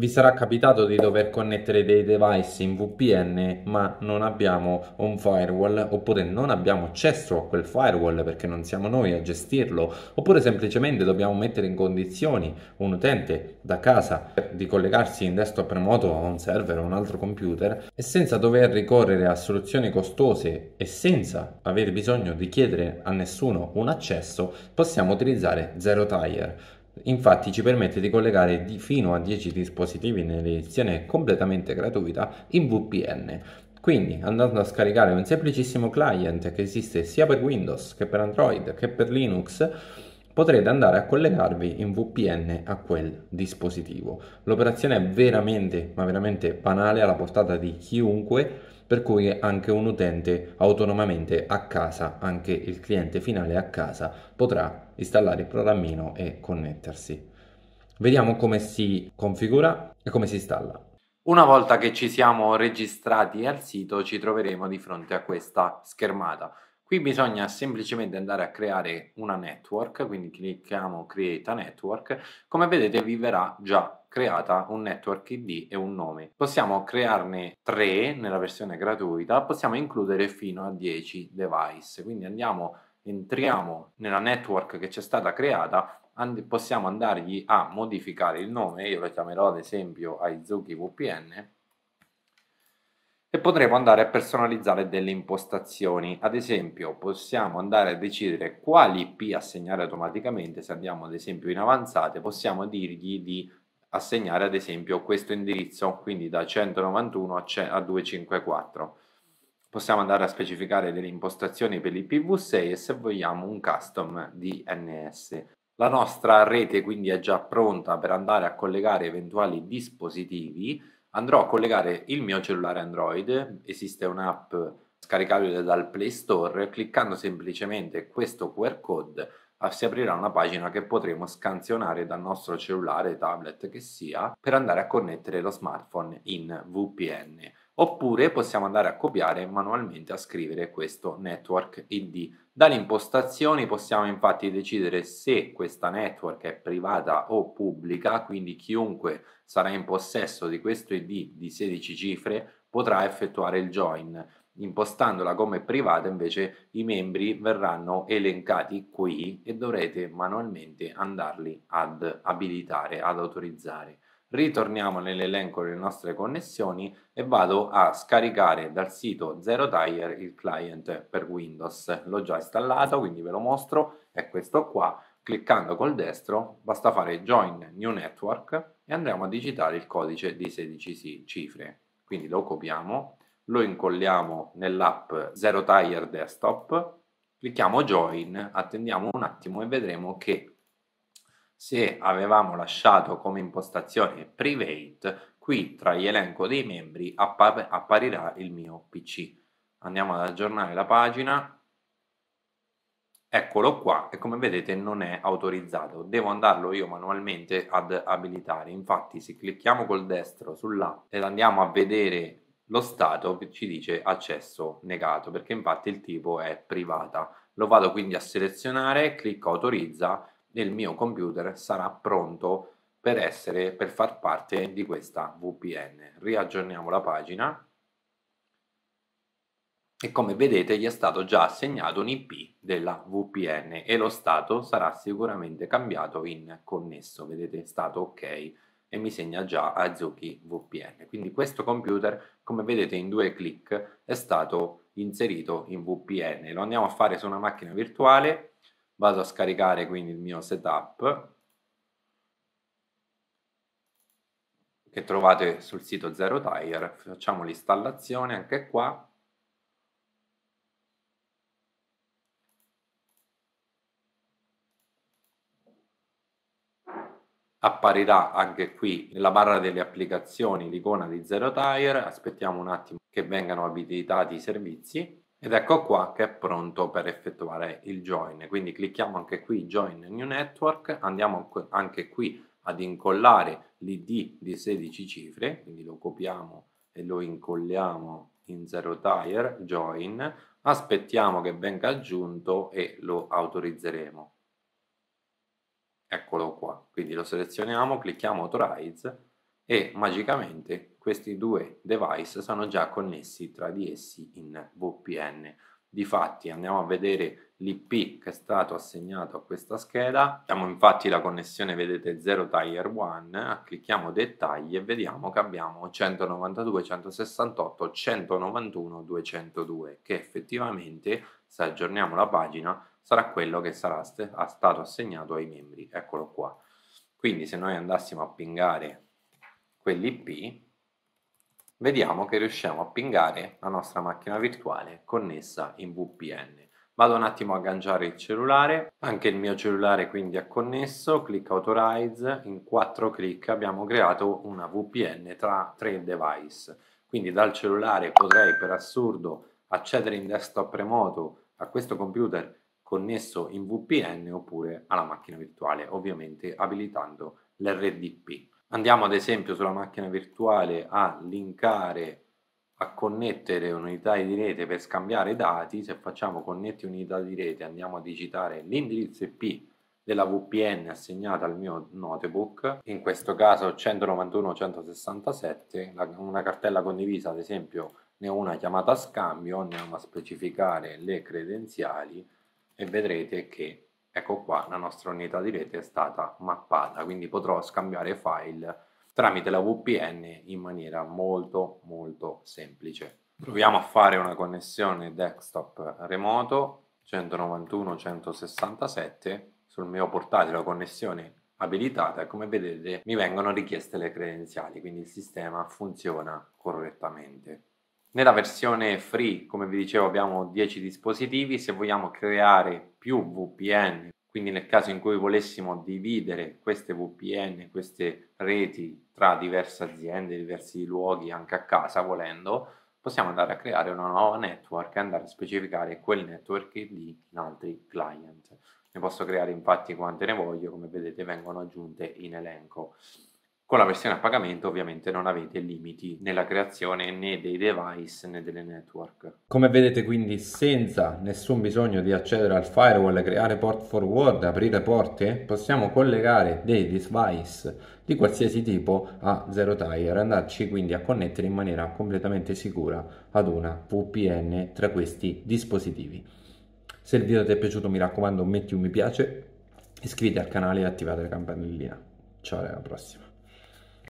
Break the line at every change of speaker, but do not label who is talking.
Vi sarà capitato di dover connettere dei device in VPN ma non abbiamo un firewall oppure non abbiamo accesso a quel firewall perché non siamo noi a gestirlo oppure semplicemente dobbiamo mettere in condizioni un utente da casa di collegarsi in desktop remoto a un server o un altro computer e senza dover ricorrere a soluzioni costose e senza aver bisogno di chiedere a nessuno un accesso possiamo utilizzare Zero Tire Infatti ci permette di collegare di fino a 10 dispositivi nell'edizione completamente gratuita in VPN. Quindi andando a scaricare un semplicissimo client che esiste sia per Windows che per Android che per Linux, potrete andare a collegarvi in VPN a quel dispositivo. L'operazione è veramente, ma veramente banale alla portata di chiunque per cui anche un utente autonomamente a casa, anche il cliente finale a casa, potrà installare il programmino e connettersi. Vediamo come si configura e come si installa. Una volta che ci siamo registrati al sito ci troveremo di fronte a questa schermata. Qui bisogna semplicemente andare a creare una network, quindi clicchiamo Create a Network. Come vedete vi verrà già creata un network ID e un nome. Possiamo crearne 3 nella versione gratuita, possiamo includere fino a 10 device. Quindi andiamo, entriamo nella network che ci è stata creata, and possiamo andargli a modificare il nome, io lo chiamerò ad esempio Aizuki VPN e potremo andare a personalizzare delle impostazioni. Ad esempio, possiamo andare a decidere quali IP assegnare automaticamente. Se andiamo ad esempio in avanzate, possiamo dirgli di assegnare ad esempio questo indirizzo, quindi da 191 a 254. Possiamo andare a specificare delle impostazioni per l'IPv6 e se vogliamo un custom DNS. La nostra rete quindi è già pronta per andare a collegare eventuali dispositivi andrò a collegare il mio cellulare Android, esiste un'app scaricabile dal Play Store, cliccando semplicemente questo QR code ah, si aprirà una pagina che potremo scansionare dal nostro cellulare, tablet che sia, per andare a connettere lo smartphone in VPN. Oppure possiamo andare a copiare manualmente a scrivere questo network ID dalle impostazioni possiamo infatti decidere se questa network è privata o pubblica, quindi chiunque sarà in possesso di questo ID di 16 cifre potrà effettuare il join. Impostandola come privata invece i membri verranno elencati qui e dovrete manualmente andarli ad abilitare, ad autorizzare ritorniamo nell'elenco delle nostre connessioni e vado a scaricare dal sito Zero Tire il client per Windows. L'ho già installato, quindi ve lo mostro, è questo qua. Cliccando col destro basta fare Join New Network e andremo a digitare il codice di 16 cifre. Quindi lo copiamo, lo incolliamo nell'app Zero Tire Desktop, clicchiamo Join, attendiamo un attimo e vedremo che se avevamo lasciato come impostazione private, qui tra l'elenco dei membri appar apparirà il mio PC. Andiamo ad aggiornare la pagina. Eccolo qua e come vedete non è autorizzato, devo andarlo io manualmente ad abilitare. Infatti se clicchiamo col destro sull'app ed andiamo a vedere lo stato ci dice accesso negato perché infatti il tipo è privata. Lo vado quindi a selezionare, clicco autorizza il mio computer sarà pronto per essere per far parte di questa VPN. Riaggiorniamo la pagina e come vedete gli è stato già assegnato un IP della VPN e lo stato sarà sicuramente cambiato in connesso. Vedete è stato ok e mi segna già Azuki VPN. Quindi questo computer, come vedete in due clic, è stato inserito in VPN. Lo andiamo a fare su una macchina virtuale vado a scaricare quindi il mio setup che trovate sul sito Zero Tire, facciamo l'installazione anche qua. Apparirà anche qui nella barra delle applicazioni l'icona di Zero Tire, aspettiamo un attimo che vengano abilitati i servizi. Ed ecco qua che è pronto per effettuare il join. Quindi clicchiamo anche qui Join New Network, andiamo anche qui ad incollare l'ID di 16 cifre, quindi lo copiamo e lo incolliamo in zero tire, join, aspettiamo che venga aggiunto e lo autorizzeremo. Eccolo qua, quindi lo selezioniamo, clicchiamo authorize e magicamente questi due device sono già connessi tra di essi in VPN. Difatti andiamo a vedere l'IP che è stato assegnato a questa scheda, abbiamo infatti la connessione vedete 0 tier 1, clicchiamo dettagli e vediamo che abbiamo 192, 168, 191, 202 che effettivamente se aggiorniamo la pagina sarà quello che sarà stato assegnato ai membri, eccolo qua. Quindi se noi andassimo a pingare quell'IP, vediamo che riusciamo a pingare la nostra macchina virtuale connessa in VPN. Vado un attimo a agganciare il cellulare, anche il mio cellulare quindi è connesso, clic Authorize, in 4 clic abbiamo creato una VPN tra tre device, quindi dal cellulare potrei per assurdo accedere in desktop remoto a questo computer connesso in VPN oppure alla macchina virtuale, ovviamente abilitando l'RDP. Andiamo ad esempio sulla macchina virtuale a linkare, a connettere un'unità di rete per scambiare dati. Se facciamo connetti unità di rete andiamo a digitare l'indirizzo IP della VPN assegnata al mio notebook, in questo caso 191.167, una cartella condivisa ad esempio ne ho una chiamata scambio, andiamo a specificare le credenziali e vedrete che ecco qua la nostra unità di rete è stata mappata, quindi potrò scambiare file tramite la VPN in maniera molto molto semplice. Proviamo a fare una connessione desktop remoto 191.167 sul mio portatile la connessione abilitata e come vedete mi vengono richieste le credenziali, quindi il sistema funziona correttamente. Nella versione free, come vi dicevo, abbiamo 10 dispositivi. Se vogliamo creare più VPN, quindi nel caso in cui volessimo dividere queste VPN, queste reti tra diverse aziende, diversi luoghi, anche a casa volendo, possiamo andare a creare una nuova network e andare a specificare quel network ID in altri client. Ne posso creare infatti quante ne voglio, come vedete vengono aggiunte in elenco. Con la versione a pagamento ovviamente non avete limiti nella creazione né dei device né delle network. Come vedete quindi senza nessun bisogno di accedere al firewall, creare port forward, aprire porte, possiamo collegare dei device di qualsiasi tipo a Zero Tire, e andarci quindi a connettere in maniera completamente sicura ad una VPN tra questi dispositivi. Se il video ti è piaciuto mi raccomando metti un mi piace, iscriviti al canale e attivate la campanellina. Ciao alla prossima.